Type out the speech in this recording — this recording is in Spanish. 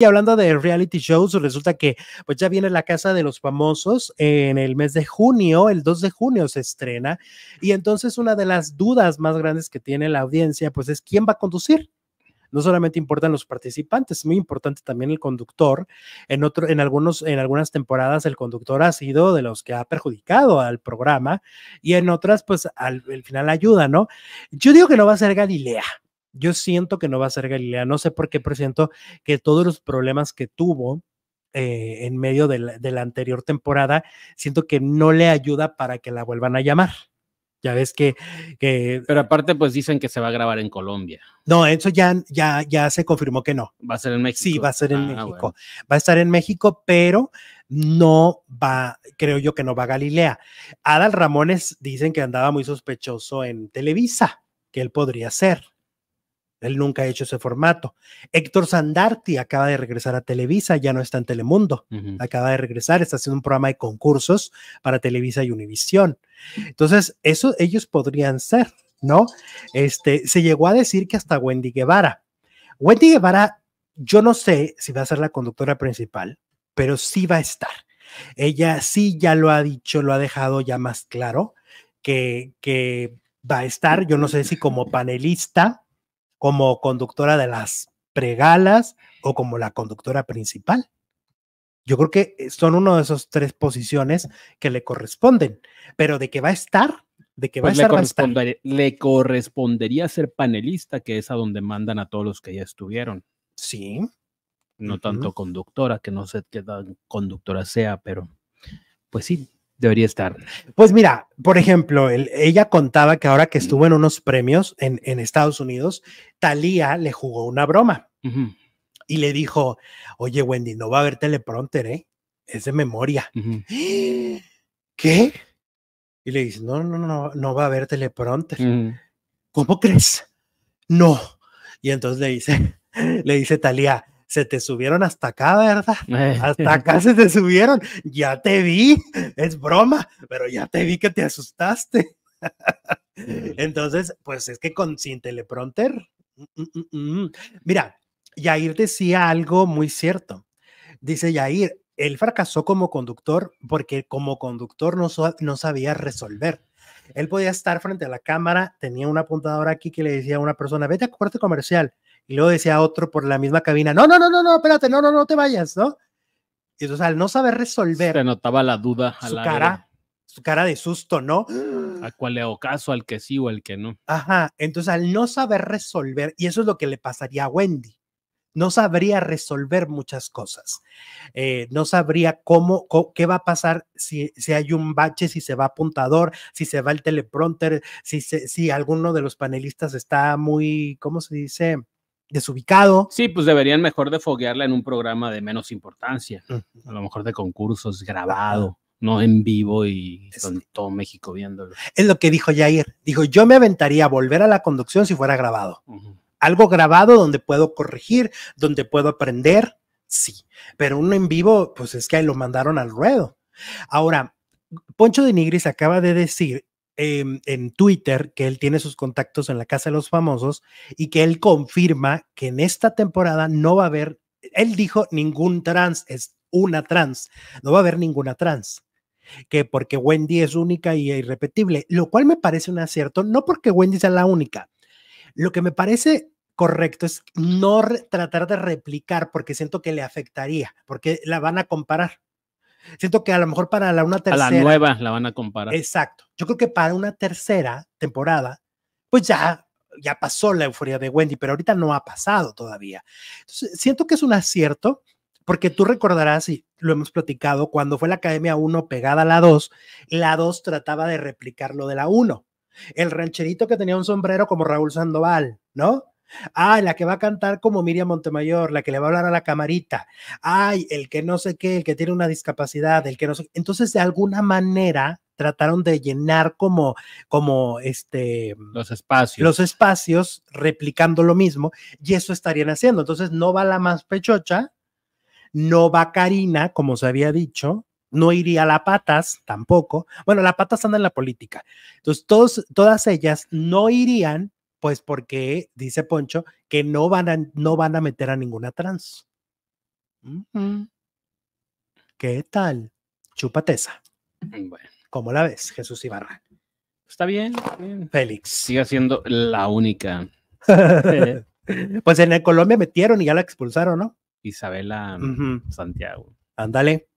Y hablando de reality shows, resulta que pues ya viene La Casa de los Famosos en el mes de junio, el 2 de junio se estrena, y entonces una de las dudas más grandes que tiene la audiencia pues es quién va a conducir. No solamente importan los participantes, muy importante también el conductor. En otro, en algunos, en algunas temporadas el conductor ha sido de los que ha perjudicado al programa y en otras, pues al, al final ayuda, ¿no? Yo digo que no va a ser Galilea. Yo siento que no va a ser Galilea, no sé por qué, pero siento que todos los problemas que tuvo eh, en medio de la, anterior temporada, siento que no le ayuda para que la vuelvan a llamar. Ya ves que, que, Pero aparte, pues dicen que se va a grabar en Colombia. No, eso ya, ya, ya se confirmó que no. Va a ser en México. Sí, va a ser en ah, México. Va a estar en México, pero no va, creo yo que no va a Galilea. Adal Ramones dicen que andaba muy sospechoso en Televisa, que él podría ser. Él nunca ha hecho ese formato. Héctor Sandarti acaba de regresar a Televisa, ya no está en Telemundo, acaba de regresar, está haciendo un programa de concursos para Televisa y Univisión. Entonces, eso ellos podrían ser, ¿no? Este, se llegó a decir que hasta Wendy Guevara. Wendy Guevara, yo no sé si va a ser la conductora principal, pero sí va a estar. Ella sí ya lo ha dicho, lo ha dejado ya más claro que, que va a estar, yo no sé si como panelista como conductora de las pregalas o como la conductora principal. Yo creo que eh, son uno de esos tres posiciones que le corresponden, pero de que va a estar, de que va, a pues estar, le correspondería ser panelista, que es a donde mandan a todos los que ya estuvieron. Sí. No tanto conductora, que no sé qué tan conductora sea, pero pues sí, debería estar? Pues mira, por ejemplo, ella contaba que ahora que estuvo en unos premios en, Estados Unidos, Thalía le jugó una broma y le dijo, oye Wendy, no va a haber teleprompter, ¿eh? Es de memoria. ¿Qué? Y le dice, no, no, no, no va a haber teleprompter. ¿Cómo crees? No. Y entonces le dice, le dice Talía, se te subieron hasta acá, ¿verdad? Eh. Hasta acá se te subieron, ya te vi, es broma, pero ya te vi que te asustaste. Eh. Entonces, pues es que con sin teleprompter, mm, mm, mm, mira, Yair decía algo muy cierto. Dice Yair, él fracasó como conductor porque como conductor no, sabía resolver. Él podía estar frente a la cámara, tenía una apuntadora aquí que le decía a una persona, vete a corte comercial. Y luego decía otro por la misma cabina, no, no, no, no, no, espérate, no, no, no te vayas, ¿no? Y entonces al no saber resolver. Se notaba la duda. A su cara, su cara de susto, ¿no? A cuál le ocaso, al que sí o al que no. Ajá, entonces al no saber resolver, y eso es lo que le pasaría a Wendy no sabría resolver muchas cosas. Eh, no sabría cómo, qué va a pasar si, si, hay un bache, si se va apuntador, si se va el teleprompter, si, si alguno de los panelistas está muy, ¿cómo se dice? desubicado. Sí, pues deberían mejor de foguearla en un programa de menos importancia, a lo mejor de concursos grabado, no en vivo y con todo México viéndolo. Es lo que dijo Jair, dijo, yo me aventaría a volver a la conducción si fuera grabado. Algo grabado donde puedo corregir, donde puedo aprender, sí, pero uno en vivo, pues es que ahí lo mandaron al ruedo. Ahora, Poncho de Nigris acaba de decir Em, en Twitter que él tiene sus contactos en la Casa de los Famosos y que él confirma que en esta temporada no va a haber, él dijo ningún trans, es una trans, no va a haber ninguna trans que porque Wendy es única y irrepetible, lo cual me parece un acierto, no porque Wendy sea la única. Lo que me parece correcto es no tratar de replicar porque siento que le afectaría, porque la van a comparar. Siento que a lo mejor para la, una tercera. A la nueva la van a comparar. Exacto. Yo creo que para una tercera temporada, pues ya, ya pasó la euforia de Wendy, pero ahorita no ha pasado todavía. siento que es un acierto, porque tú recordarás, y lo hemos platicado, cuando fue la Academia 1 pegada a la 2, la 2 trataba de replicar lo de la 1. El rancherito que tenía un sombrero como Raúl Sandoval, ¿no? Ay, ah, la que va a cantar como Miriam Montemayor, la que le va a hablar a la camarita. Ay, el que no sé qué, el que tiene una discapacidad, el que no sé. Entonces, de alguna manera trataron de llenar como como este los espacios los espacios replicando lo mismo y eso estarían haciendo entonces no va la más pechocha no va Karina como se había dicho no iría la patas tampoco bueno la patas anda en la política entonces todos todas ellas no irían pues porque dice Poncho que no van a, no van a meter a ninguna trans. Mm. Mm. ¿Qué tal? chupateza mm, ¿Cómo la ves, Jesús Ibarra? Está bien, bien. Félix. Sigue siendo la única. pues en el Colombia metieron y ya la expulsaron, ¿no? Isabela Santiago. Ándale.